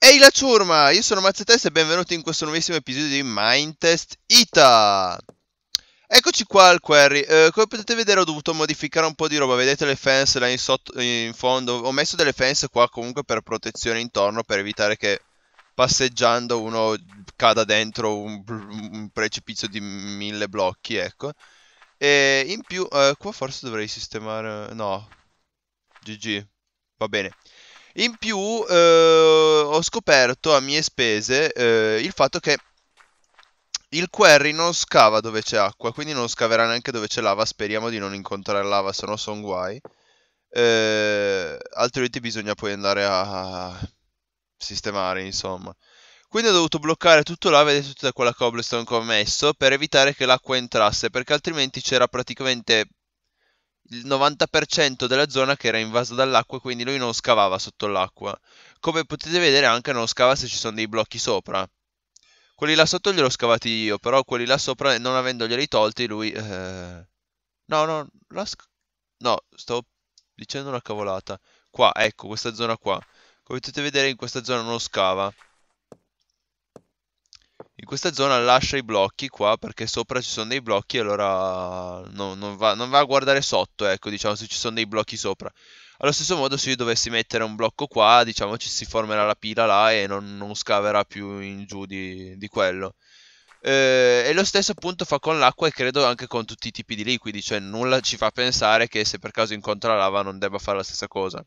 Ehi la ciurma, io sono Mazzetest e benvenuti in questo nuovissimo episodio di Mindtest Ita! Eccoci qua al query, eh, come potete vedere ho dovuto modificare un po' di roba, vedete le fence là in, sotto, in fondo, ho messo delle fence qua comunque per protezione intorno per evitare che passeggiando uno cada dentro un, un precipizio di mille blocchi, ecco. E in più, eh, qua forse dovrei sistemare... No. GG. Va bene. In più, eh, ho scoperto a mie spese eh, il fatto che il quarry non scava dove c'è acqua, quindi non scaverà neanche dove c'è lava. Speriamo di non incontrare lava, se no sono guai. Eh, altrimenti bisogna poi andare a sistemare, insomma. Quindi ho dovuto bloccare tutto là, vedete tutta quella cobblestone che ho messo, per evitare che l'acqua entrasse, perché altrimenti c'era praticamente il 90% della zona che era invasa dall'acqua, quindi lui non scavava sotto l'acqua. Come potete vedere anche non scava se ci sono dei blocchi sopra. Quelli là sotto li ho scavati io, però quelli là sopra, non avendoglieli tolti, lui... Eh... No, no, la... No, stavo dicendo una cavolata. Qua, ecco, questa zona qua. Come potete vedere in questa zona non scava in questa zona lascia i blocchi qua perché sopra ci sono dei blocchi e allora no, non, va, non, va, a guardare sotto, ecco, diciamo se ci sono dei blocchi sopra. Allo stesso modo se io dovessi mettere un blocco qua, diciamo ci si formerà la pila là e non, non scaverà più in giù di, di quello. Eh, e lo stesso appunto fa con l'acqua e credo anche con tutti i tipi di liquidi, cioè nulla ci fa pensare che se per caso incontra la lava non debba fare la stessa cosa.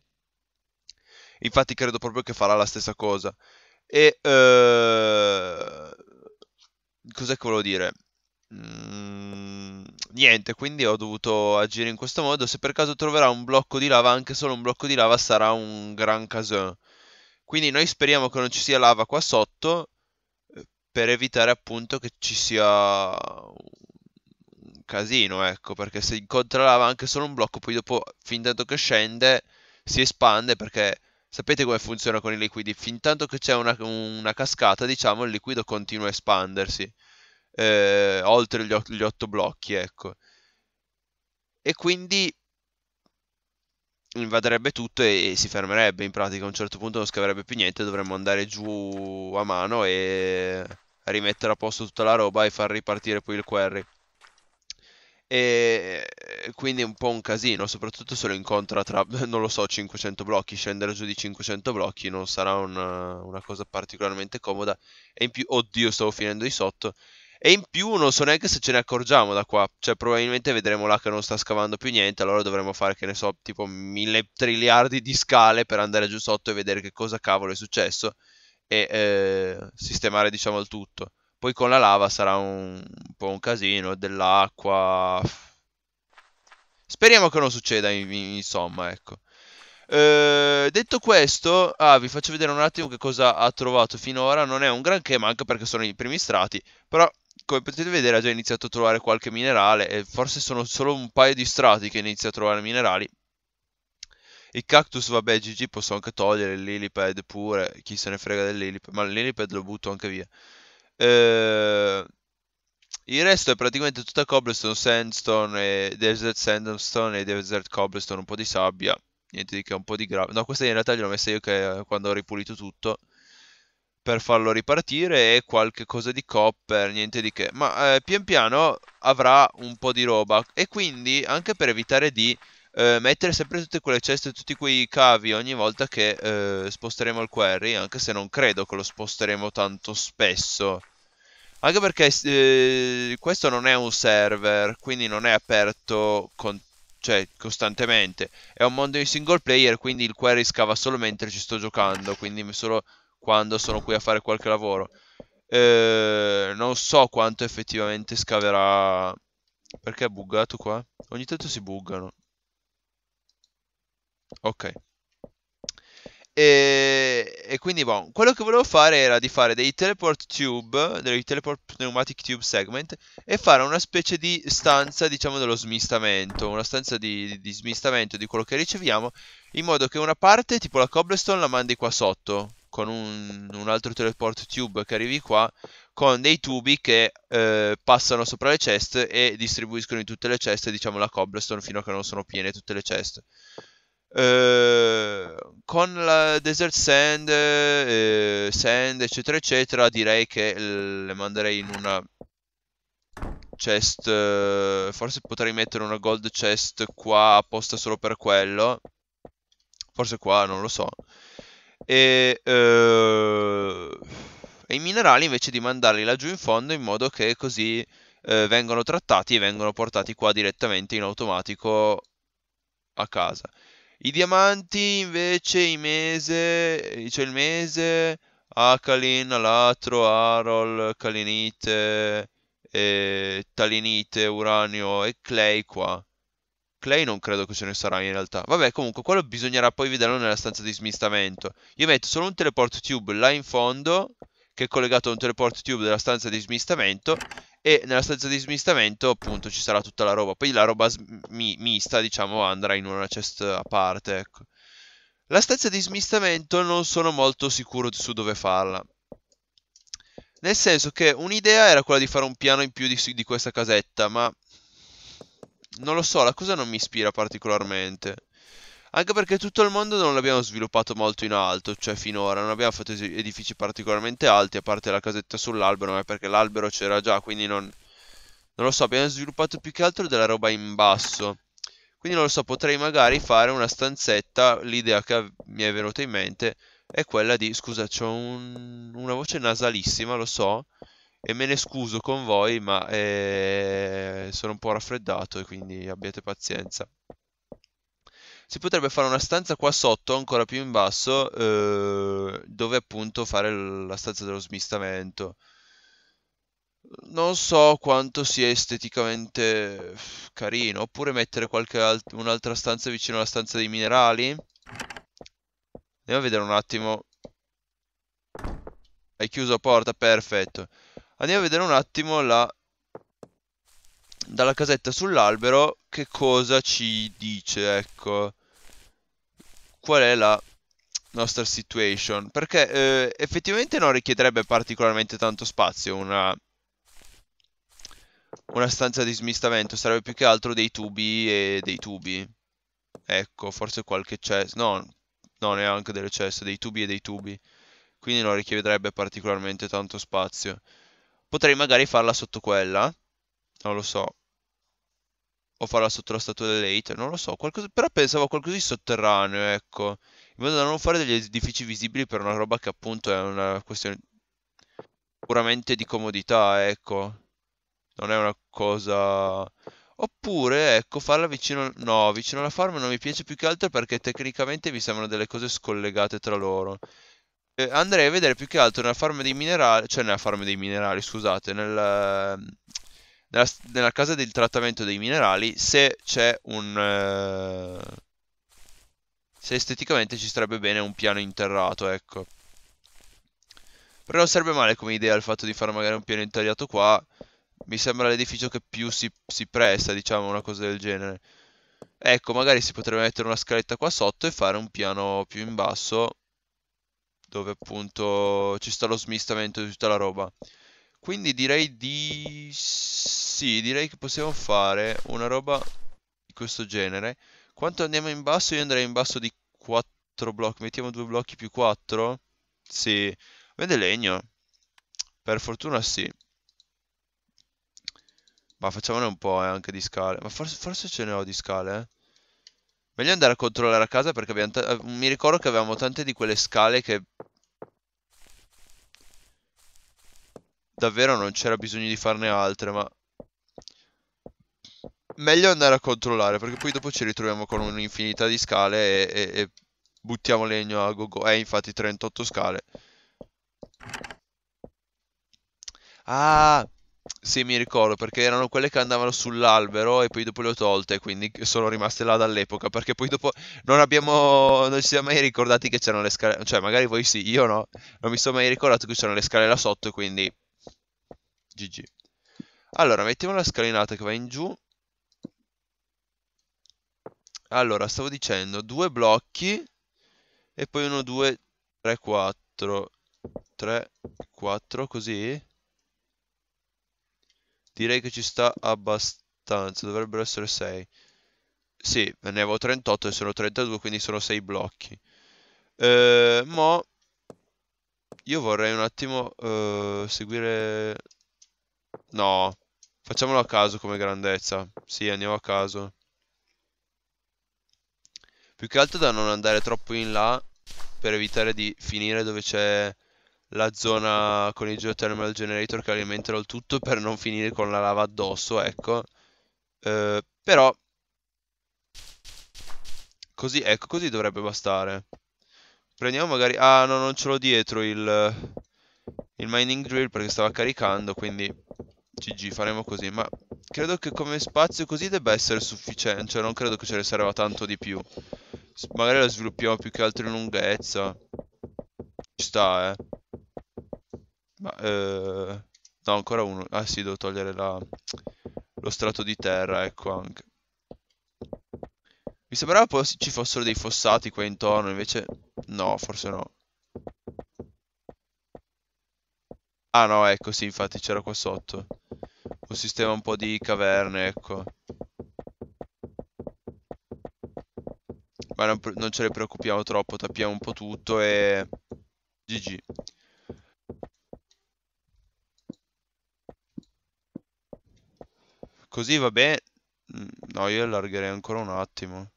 Infatti credo proprio che farà la stessa cosa. E... Eh cos'è che volevo dire? Mm, niente, quindi ho dovuto agire in questo modo. Se per caso troverà un blocco di lava, anche solo un blocco di lava sarà un gran casino. Quindi noi speriamo che non ci sia lava qua sotto eh, per evitare appunto che ci sia un casino, ecco, perché se incontra lava anche solo un blocco, poi dopo fin tanto che scende si espande perché Sapete come funziona con i liquidi? Fintanto che c'è una, una cascata, diciamo, il liquido continua a espandersi eh, oltre gli, gli otto blocchi, ecco. E quindi invaderebbe tutto e, si fermerebbe in pratica a un certo punto non scaverebbe più niente dovremmo andare giù a mano e rimettere a posto tutta la roba e far ripartire poi il query e quindi è un po' un casino, soprattutto se lo incontra tra, non lo so, 500 blocchi, scendere giù di 500 blocchi non sarà una, una cosa particolarmente comoda. E in più, oddio, stavo finendo di sotto. E in più non so neanche se ce ne accorgiamo da qua. Cioè, probabilmente vedremo là che non sta scavando più niente. Allora dovremo fare, che ne so, tipo mille triliardi di scale per andare giù sotto e vedere che cosa cavolo è successo. E eh, sistemare, diciamo, il tutto. Poi con la lava sarà un, un po' un casino, dell'acqua... Speriamo che non succeda, in, in, insomma, ecco. Eh, detto questo, ah, vi faccio vedere un attimo che cosa ha trovato finora. Non è un granché, ma anche perché sono i primi strati. Però, come potete vedere, ha già iniziato a trovare qualche minerale. E forse sono solo un paio di strati che inizia a trovare minerali. Il cactus, vabbè, GG posso anche togliere, il lilipad pure, chi se ne frega del lilipad, ma il lilipad lo butto anche via. Eh, il resto è praticamente tutta cobblestone, sandstone, e desert sandstone e desert cobblestone, un po' di sabbia, niente di che, un po' di grava. No, questa in realtà gliel'ho messa io che eh, quando ho ripulito tutto per farlo ripartire e qualche cosa di copper, niente di che. Ma eh, pian piano avrà un po' di roba e quindi anche per evitare di eh, mettere sempre tutte quelle ceste, e tutti quei cavi ogni volta che eh, sposteremo il query, anche se non credo che lo sposteremo tanto spesso anche perché eh, questo non è un server, quindi non è aperto con, cioè, costantemente. È un mondo in single player, quindi il query scava solo mentre ci sto giocando, quindi solo quando sono qui a fare qualche lavoro. Eh, non so quanto effettivamente scaverà... Perché è buggato qua? Ogni tanto si buggano. Ok. E, e, quindi boh, quello che volevo fare era di fare dei teleport tube, dei teleport pneumatic tube segment e fare una specie di stanza, diciamo, dello smistamento, una stanza di, di smistamento di quello che riceviamo, in modo che una parte, tipo la cobblestone, la mandi qua sotto, con un, un altro teleport tube che arrivi qua, con dei tubi che eh, passano sopra le ceste e distribuiscono in tutte le ceste, diciamo, la cobblestone fino a che non sono piene tutte le ceste. Ehm, con la Desert Sand, eh, Sand, eccetera, eccetera, direi che le manderei in una chest. Eh, forse potrei mettere una gold chest qua apposta solo per quello. Forse qua, non lo so. E, eh, e i minerali invece di mandarli laggiù in fondo in modo che così eh, vengono trattati e vengono portati qua direttamente in automatico a casa. I diamanti invece i mese, cioè il mese, Akalin, Alatro, Arol, Kalinite, e Talinite, Uranio e Clay qua. Clay non credo che ce ne sarà in realtà. Vabbè, comunque, quello bisognerà poi vederlo nella stanza di smistamento. Io metto solo un teleport tube là in fondo che è collegato a un teleport tube della stanza di smistamento e nella stanza di smistamento appunto ci sarà tutta la roba. Poi la roba mi mista, diciamo, andrà in una chest a parte, ecco. La stanza di smistamento non sono molto sicuro su dove farla. Nel senso che un'idea era quella di fare un piano in più di, di questa casetta, ma... Non lo so, la cosa non mi ispira particolarmente. Anche perché tutto il mondo non l'abbiamo sviluppato molto in alto, cioè finora non abbiamo fatto edifici particolarmente alti, a parte la casetta sull'albero, ma perché l'albero c'era già, quindi non... Non lo so, abbiamo sviluppato più che altro della roba in basso. Quindi non lo so, potrei magari fare una stanzetta, l'idea che mi è venuta in mente è quella di... Scusa, c'ho un, una voce nasalissima, lo so, e me ne scuso con voi, ma eh, sono un po' raffreddato e quindi abbiate pazienza. Si potrebbe fare una stanza qua sotto, ancora più in basso, eh, dove appunto fare la stanza dello smistamento. Non so quanto sia esteticamente carino, oppure mettere un'altra stanza vicino alla stanza dei minerali. Andiamo a vedere un attimo. Hai chiuso la porta, perfetto. Andiamo a vedere un attimo la dalla casetta sull'albero che cosa ci dice, ecco qual è la nostra situation perché eh, effettivamente non richiederebbe particolarmente tanto spazio una, una stanza di smistamento sarebbe più che altro dei tubi e dei tubi ecco forse qualche cesso no, no neanche delle ceste dei tubi e dei tubi quindi non richiederebbe particolarmente tanto spazio potrei magari farla sotto quella non lo so o farla sotto la statua dell'Eiter, non lo so. Qualcosa... Però pensavo a qualcosa di sotterraneo, ecco. In modo da non fare degli edifici visibili per una roba che appunto è una questione puramente di comodità, ecco. Non è una cosa... Oppure, ecco, farla vicino... No, vicino alla farm non mi piace più che altro perché tecnicamente mi sembrano delle cose scollegate tra loro. Eh, andrei a vedere più che altro nella farm dei minerali... Cioè nella farm dei minerali, scusate, nel nella, nella casa del trattamento dei minerali se c'è un... Eh, se esteticamente ci starebbe bene un piano interrato, ecco. Però non sarebbe male come idea il fatto di fare magari un piano interrato qua. Mi sembra l'edificio che più si, si presta, diciamo, una cosa del genere. Ecco, magari si potrebbe mettere una scaletta qua sotto e fare un piano più in basso dove appunto ci sta lo smistamento di tutta la roba. Quindi direi di sì, direi che possiamo fare una roba di questo genere. Quanto andiamo in basso? Io andrei in basso di 4 blocchi. Mettiamo 2 blocchi più 4? Sì. Vede legno? Per fortuna sì. Ma facciamone un po' eh, anche di scale. Ma forse, forse ce ne ho di scale, eh. Meglio andare a controllare a casa perché mi ricordo che avevamo tante di quelle scale che... Davvero non c'era bisogno di farne altre, ma meglio andare a controllare perché poi dopo ci ritroviamo con un'infinità di scale e, e, e buttiamo legno a gogo. -go. Eh, infatti 38 scale. Ah, sì, mi ricordo perché erano quelle che andavano sull'albero e poi dopo le ho tolte, quindi sono rimaste là dall'epoca perché poi dopo non abbiamo non ci siamo mai ricordati che c'erano le scale, cioè magari voi sì, io no. Non mi sono mai ricordato che c'erano le scale là sotto, quindi GG. Allora, mettiamo la scalinata che va in giù. Allora, stavo dicendo due blocchi e poi uno, due, tre, quattro, tre, quattro, così. Direi che ci sta abbastanza, dovrebbero essere sei. Sì, ne avevo 38 e sono 32, quindi sono sei blocchi. Eh, mo io vorrei un attimo eh, seguire... No, facciamolo a caso come grandezza. Sì, andiamo a caso. Più che altro da non andare troppo in là per evitare di finire dove c'è la zona con il geothermal generator che alimentano il tutto per non finire con la lava addosso, ecco. Eh, però Così, ecco, così dovrebbe bastare. Prendiamo magari... Ah, no, non ce l'ho dietro il... Il mining drill perché stava caricando, quindi... GG, faremo così. Ma credo che come spazio così debba essere sufficiente. Cioè, non credo che ce ne serva tanto di più magari la sviluppiamo più che altro in lunghezza. Ci sta, eh. Ma, eh... No, ancora uno. Ah sì, devo togliere la... lo strato di terra, ecco anche. Mi sembrava poi ci fossero dei fossati qua intorno, invece no, forse no. Ah no, ecco sì, infatti c'era qua sotto. Un sistema un po' di caverne, ecco. ma non, non ce ne preoccupiamo troppo, tappiamo un po' tutto e... GG. Così va bene. Mm, no, io allargherei ancora un attimo.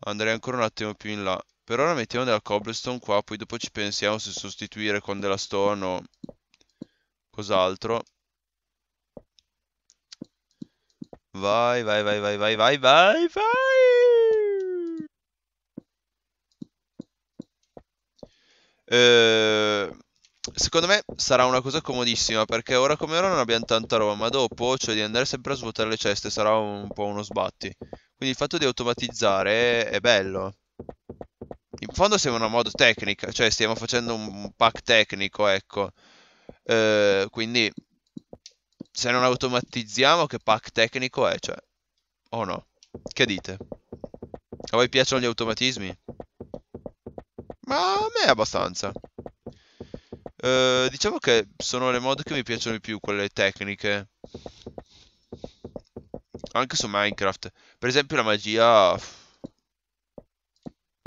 Andrei ancora un attimo più in là. Per ora mettiamo della cobblestone qua, poi dopo ci pensiamo se sostituire con della stone o cos'altro. Vai, vai, vai, vai, vai, vai, vai, vai! Ehm, secondo me sarà una cosa comodissima perché ora come ora non abbiamo tanta roba, ma dopo, cioè di andare sempre a svuotare le ceste, sarà un po' uno sbatti. Quindi il fatto di automatizzare è bello. In fondo siamo una mod tecnica, cioè stiamo facendo un pack tecnico, ecco. Eh, quindi se non automatizziamo che pack tecnico è, cioè... O oh no? Che dite? A voi piacciono gli automatismi? Ma a me abbastanza. Uh, diciamo che sono le mod che mi piacciono di più, quelle tecniche. Anche su Minecraft. Per esempio la magia... Mi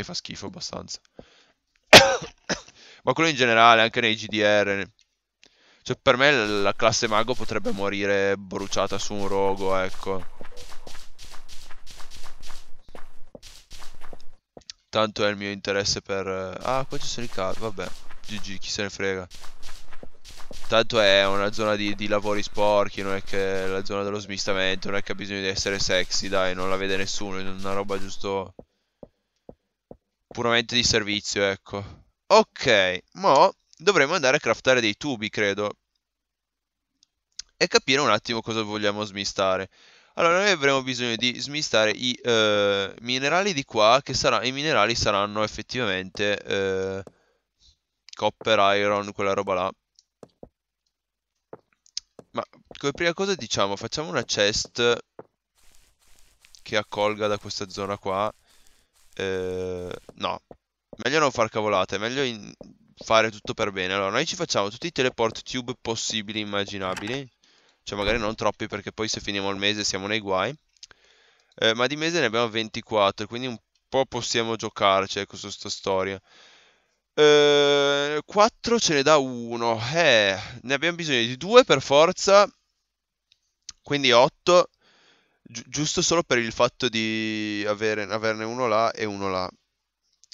fa schifo abbastanza. Ma quello in generale, anche nei GDR. Cioè per me la classe mago potrebbe morire bruciata su un rogo, ecco. Tanto è il mio interesse per... Eh, ah, qua ci sono i cavi, vabbè. GG, chi se ne frega. Tanto è una zona di, di lavori sporchi, non è che la zona dello smistamento, non è che ha bisogno di essere sexy, dai, non la vede nessuno, è una roba giusto... Puramente di servizio, ecco. Ok, mo dovremmo andare a craftare dei tubi, credo. E capire un attimo cosa vogliamo smistare. Allora noi avremo bisogno di smistare i eh, minerali di qua che sarà, i minerali saranno effettivamente eh, copper, iron, quella roba là. Ma come prima cosa diciamo facciamo una chest che accolga da questa zona qua. Eh, no, meglio non far cavolate, meglio fare tutto per bene. Allora noi ci facciamo tutti i teleport tube possibili e immaginabili cioè magari non troppi perché poi se finiamo il mese siamo nei guai, eh, ma di mese ne abbiamo 24, quindi un po' possiamo giocarci cioè, con questa storia. Eh, 4 ce ne dà 1, eh, ne abbiamo bisogno di 2 per forza, quindi 8, gi- giusto solo per il fatto di avere, averne uno là e uno là,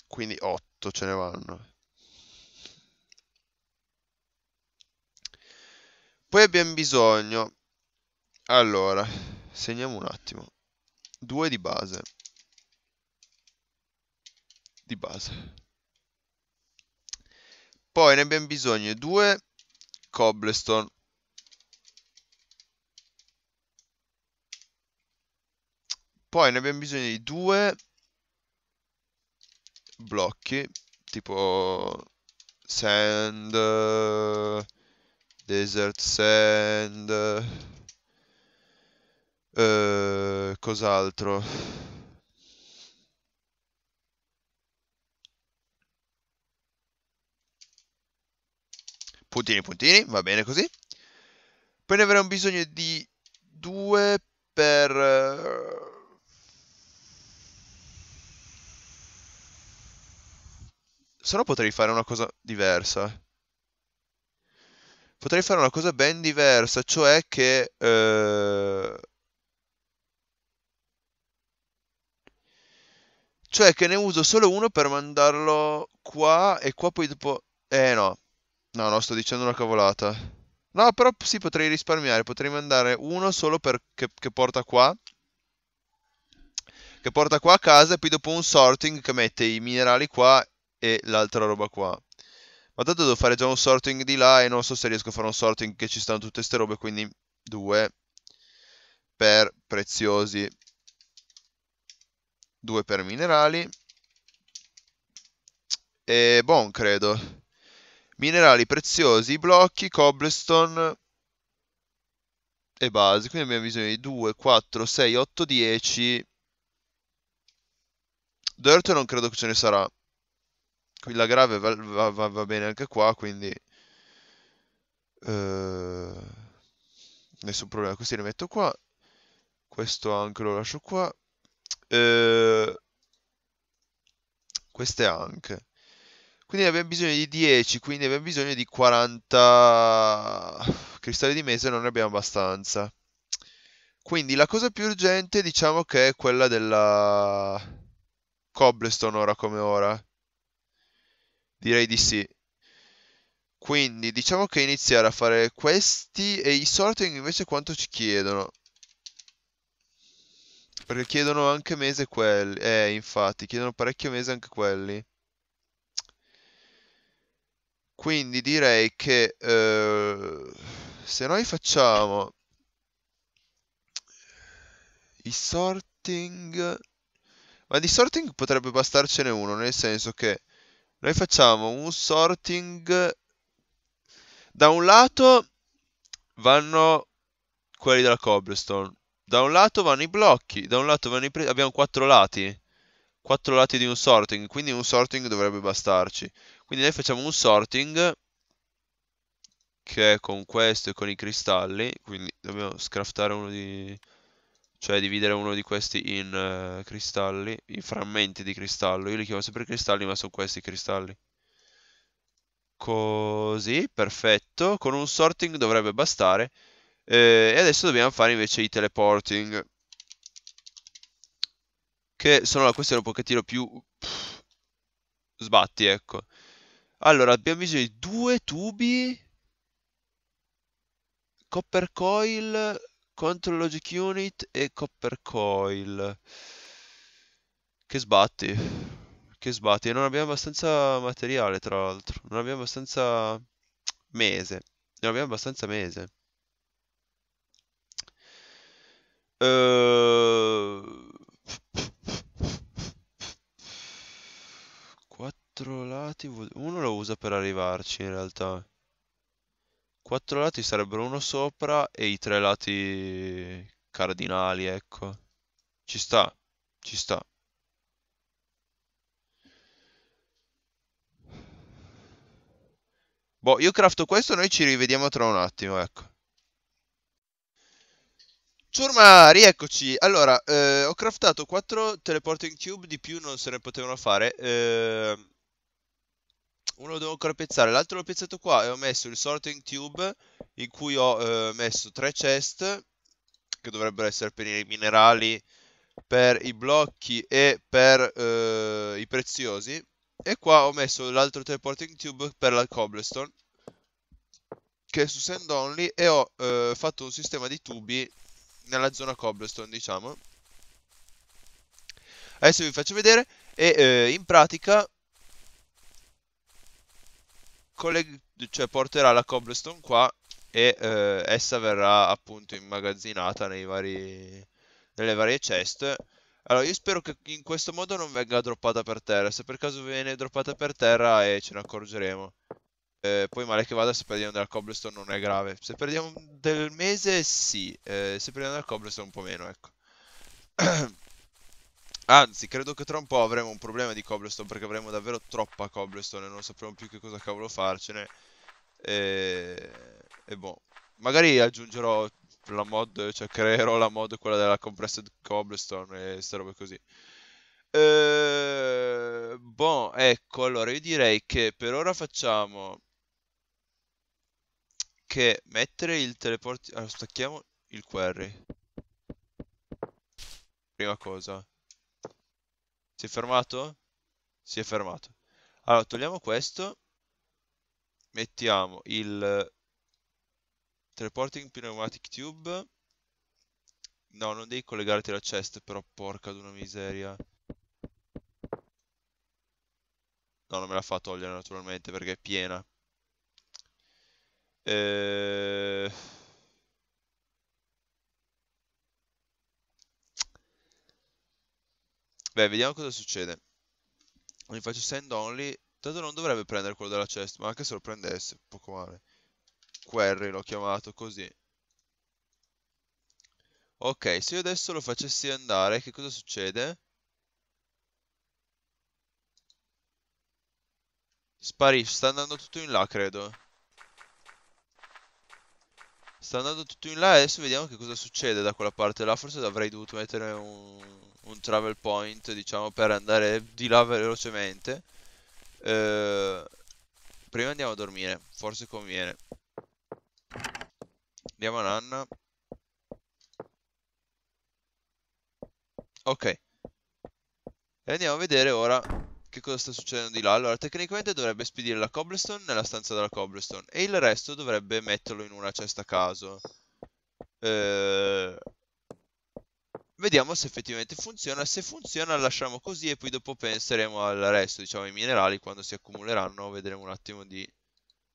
quindi 8 ce ne vanno. Poi abbiamo bisogno... Allora, segniamo un attimo. 2 di base. Di base. Poi ne abbiamo bisogno di due cobblestone. Poi ne abbiamo bisogno di due blocchi, tipo sand Desert Sand. Eh, cos'altro? Puntini, puntini, va bene così. Poi ne avremo bisogno di due per... Eh, se no potrei fare una cosa diversa potrei fare una cosa ben diversa, cioè che... Eh, cioè che ne uso solo uno per mandarlo qua e qua poi dopo... Eh no, no, no, sto dicendo una cavolata. No, però sì, potrei risparmiare, potrei mandare uno solo per... che, che porta qua che porta qua a casa e poi dopo un sorting che mette i minerali qua e l'altra roba qua. Ma tanto devo fare già un sorting di là e non so se riesco a fare un sorting che ci stanno tutte ste robe, quindi 2 per preziosi, 2 per minerali e bon credo. Minerali preziosi, blocchi, cobblestone e base, quindi abbiamo bisogno di 2, 4, 6, 8, 10. Dirt non credo che ce ne sarà qui la grave va, va, va, va bene anche qua, quindi eh, nessun problema. Questi li metto qua, questo anche lo lascio qua, eh, queste anche. Quindi abbiamo bisogno di 10, quindi abbiamo bisogno di 40 cristalli di mese, non ne abbiamo abbastanza. Quindi la cosa più urgente diciamo che è quella della cobblestone ora come ora. Direi di sì. Quindi diciamo che iniziare a fare questi e i sorting invece quanto ci chiedono. Perché chiedono anche mese quelli. Eh, infatti, chiedono parecchio mese anche quelli. Quindi direi che eh, se noi facciamo i sorting... Ma di sorting potrebbe bastarcene uno, nel senso che noi facciamo un sorting da un lato vanno quelli della cobblestone da un lato vanno i blocchi da un lato vanno i pre... abbiamo quattro lati quattro lati di un sorting quindi un sorting dovrebbe bastarci quindi noi facciamo un sorting che è con questo e con i cristalli quindi dobbiamo scraftare uno di cioè dividere uno di questi in uh, cristalli, in frammenti di cristallo, io li chiamo sempre cristalli ma sono questi i cristalli. Così, perfetto, con un sorting dovrebbe bastare eh, e adesso dobbiamo fare invece i teleporting, che sono la questione un pochettino più pff, sbatti, ecco. Allora, abbiamo bisogno di due tubi, copper coil, Control Logic Unit e Copper Coil. Che sbatti. Che sbatti. Non abbiamo abbastanza materiale, tra l'altro. Non abbiamo abbastanza mese. Non abbiamo abbastanza mese. Ehm, uh... 4 lati. Uno lo usa per arrivarci, in realtà quattro lati sarebbero uno sopra e i tre lati cardinali, ecco. Ci sta, ci sta. Boh, io crafto questo, noi ci rivediamo tra un attimo, ecco. Ciurma, rieccoci. Allora, eh, ho craftato 4 teleporting cube, di più non se ne potevano fare. Eh, uno lo devo ancora piazzare, l'altro l'ho piazzato qua e ho messo il sorting tube in cui ho eh, messo tre chest che dovrebbero essere per i minerali, per i blocchi e per eh, i preziosi e qua ho messo l'altro teleporting tube per la cobblestone che è su send only e ho eh, fatto un sistema di tubi nella zona cobblestone diciamo adesso vi faccio vedere e eh, in pratica cioè porterà la cobblestone qua e eh, essa verrà appunto immagazzinata nei vari... nelle varie chest. Allora, io spero che in questo modo non venga droppata per terra. Se per caso viene droppata per terra, eh, ce ne accorgeremo. Eh, poi male che vada, se perdiamo della cobblestone non è grave. Se perdiamo del mese, sì. Eh, se perdiamo della cobblestone un po' meno, ecco. Anzi, credo che tra un po' avremo un problema di cobblestone perché avremo davvero troppa cobblestone e non sapremo più che cosa cavolo farcene. E... e boh. Magari aggiungerò la mod, cioè creerò la mod quella della compressed cobblestone e queste robe così. E... Ehm, boh, ecco, allora io direi che per ora facciamo che mettere il teleport... Allora, ah, stacchiamo il query. Prima cosa. Si è fermato? Si è fermato. Allora, togliamo questo. Mettiamo il Teleporting Pneumatic Tube. No, non devi collegarti alla chest, però porca d'una miseria. No, non me la fa togliere naturalmente perché è piena. Eh... Beh, vediamo cosa succede. Mi faccio send only. Tanto non dovrebbe prendere quello della chest, ma anche se lo prendesse, poco male. Query l'ho chiamato così. Ok, se io adesso lo facessi andare, che cosa succede? Sparisce, sta andando tutto in là, credo. Sta andando tutto in là e adesso vediamo che cosa succede da quella parte là. Forse avrei dovuto mettere un un travel point diciamo per andare di là velocemente eh, prima andiamo a dormire forse conviene andiamo a nanna ok e andiamo a vedere ora che cosa sta succedendo di là allora tecnicamente dovrebbe spedire la cobblestone nella stanza della cobblestone e il resto dovrebbe metterlo in una cesta a caso ehm, Vediamo se effettivamente funziona, se funziona lasciamo così e poi dopo penseremo al resto, diciamo i minerali quando si accumuleranno, vedremo un attimo di...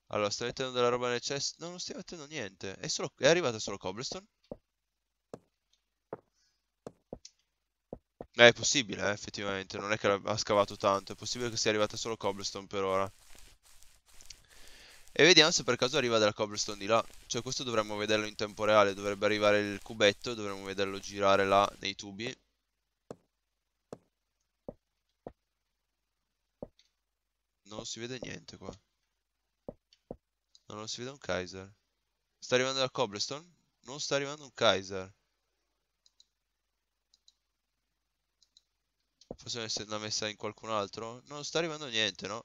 Allora, sta mettendo della roba nel chest? No, non stiamo mettendo niente, è, solo... è arrivata solo cobblestone? Eh, è possibile, eh, effettivamente, non è che ha scavato tanto, è possibile che sia arrivata solo cobblestone per ora. E vediamo se per caso arriva dalla cobblestone di là. Cioè questo dovremmo vederlo in tempo reale. Dovrebbe arrivare il cubetto. Dovremmo vederlo girare là nei tubi. Non si vede niente qua. Non si vede un Kaiser. Sta arrivando la cobblestone? Non sta arrivando un Kaiser. Forse l'ha messa in qualcun altro? Non sta arrivando niente, no?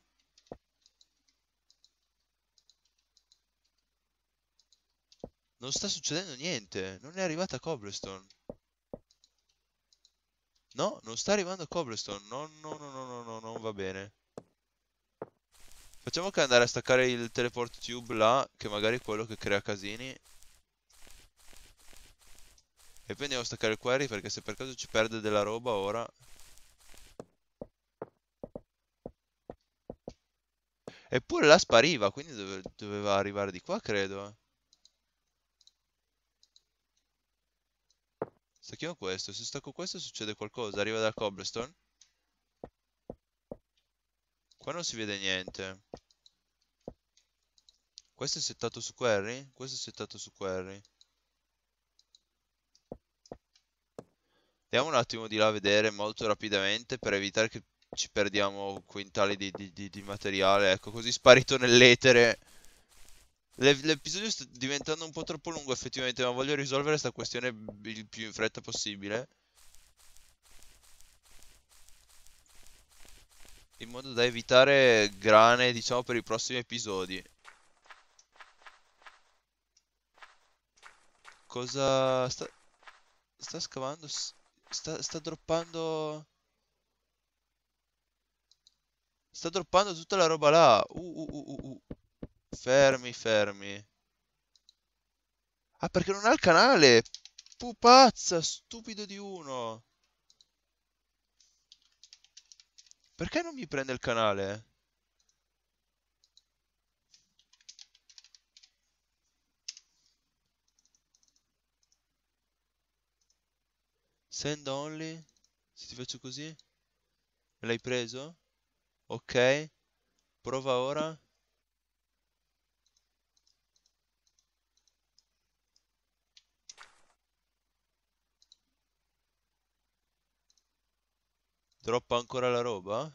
Non sta succedendo niente. Non è arrivata Cobblestone. No, non sta arrivando Cobblestone. No, no, no, no, no, no, non va bene. Facciamo che andare a staccare il teleport tube là, che magari è quello che crea casini. E poi andiamo a staccare il query perché se per caso ci perde della roba ora... Eppure là spariva, quindi dove doveva arrivare di qua, credo. Stacchiamo questo. Se stacco questo succede qualcosa. Arriva dal cobblestone. Qua non si vede niente. Questo è settato su query? Questo è settato su query. Andiamo un attimo di là a vedere molto rapidamente per evitare che ci perdiamo quintali di, di, di, di materiale. Ecco, così sparito nell'etere. L'episodio sta diventando un po' troppo lungo effettivamente, ma voglio risolvere questa questione il più in fretta possibile. In modo da evitare grane, diciamo, per i prossimi episodi. Cosa... Sta, sta scavando... Sta, sta droppando... Sta droppando tutta la roba là. Uh, uh, uh, uh. Fermi, fermi. Ah, perché non ha il canale! Pupazza, stupido di uno! Perché non mi prende il canale? Send only? Se ti faccio così? L'hai preso? Ok. Prova ora. Troppa ancora la roba?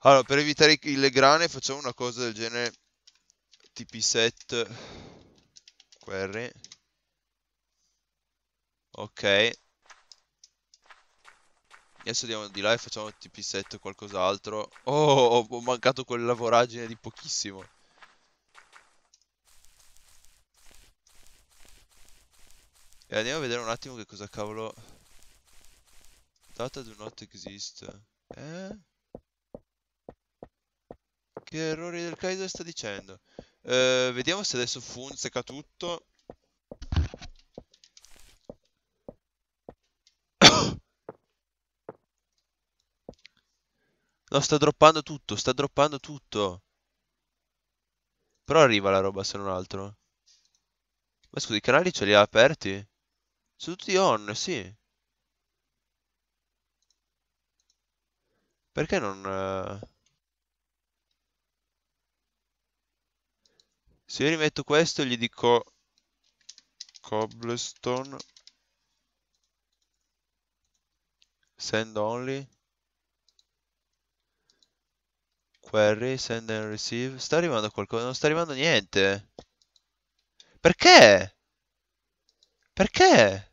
Allora, per evitare le grane facciamo una cosa del genere TP set query ok Adesso andiamo di là e facciamo TP7 o qualcos'altro. Oh, ho mancato quella voragine di pochissimo. E andiamo a vedere un attimo che cosa cavolo... Data do not exist. Eh? Che errori del Kaiser sta dicendo? Eh, vediamo se adesso funziona tutto. No, sta droppando tutto, sta droppando tutto. Però arriva la roba se non altro. Ma scusi, i canali ce li ha aperti? Sono tutti on, sì. Perché non... Uh... Se io rimetto questo gli dico cobblestone send only Query, send and receive. Sta arrivando qualcosa? Non sta arrivando niente. Perché? Perché?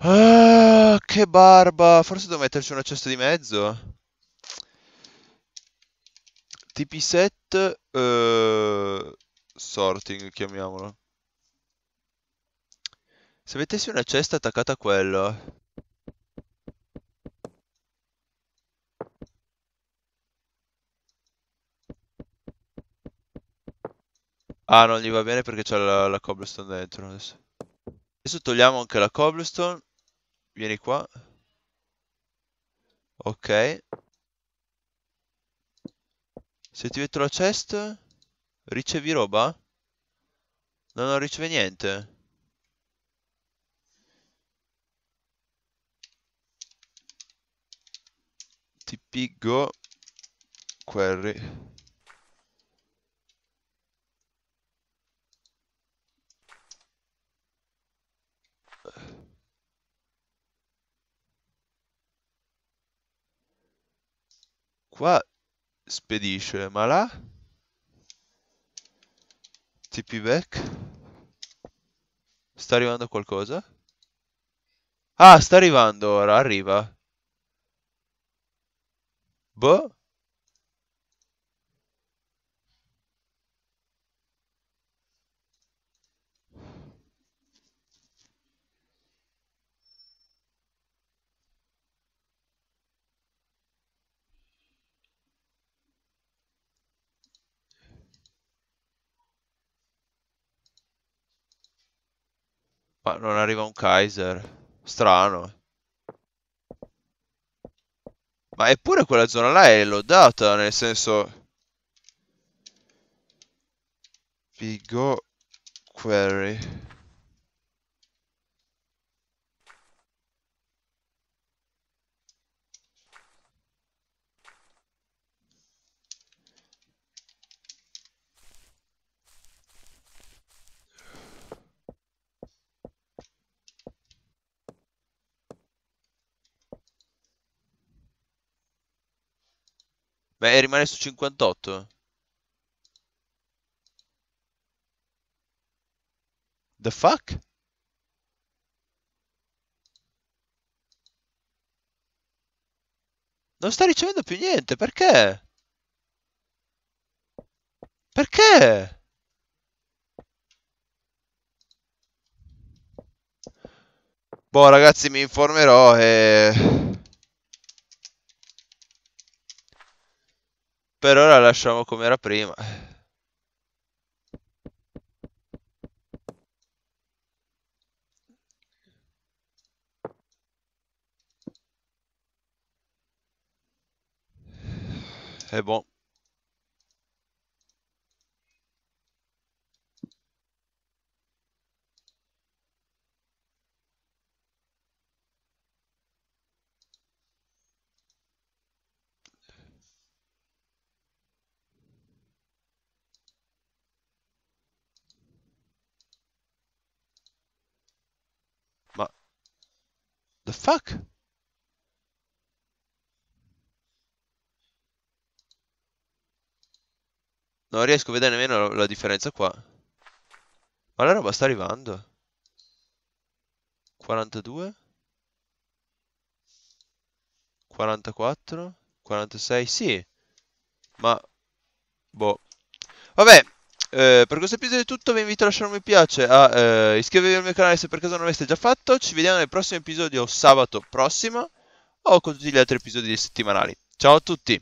Ah, che barba! Forse devo metterci una cesta di mezzo. TP set uh, sorting, chiamiamolo. Se mettessi una cesta attaccata a quello... Ah, non gli va bene perché c'è la, la cobblestone dentro adesso. Adesso togliamo anche la cobblestone. Vieni qua. Ok. Se ti metto la chest, ricevi roba? No, non riceve niente. http go query qua spedisce ma là tp back sta arrivando qualcosa ah sta arrivando ora arriva bas. non arriva un Kaiser. Strano. Eh. Ma eppure quella zona là è lodata, nel senso... Vigo query. Beh, rimane su 58. The fuck? Non sta ricevendo più niente, perché? Perché? Boh, ragazzi, mi informerò e... Per ora lasciamo come era prima. E buon. The fuck? Non riesco a vedere nemmeno la, differenza qua. Ma la roba sta arrivando. 42 44 46 sì ma boh vabbè eh, per questo episodio è tutto, vi invito a lasciare un mi piace, a eh, iscrivervi al mio canale se per caso non l'aveste già fatto. Ci vediamo nel prossimo episodio sabato prossimo o con tutti gli altri episodi settimanali. Ciao a tutti!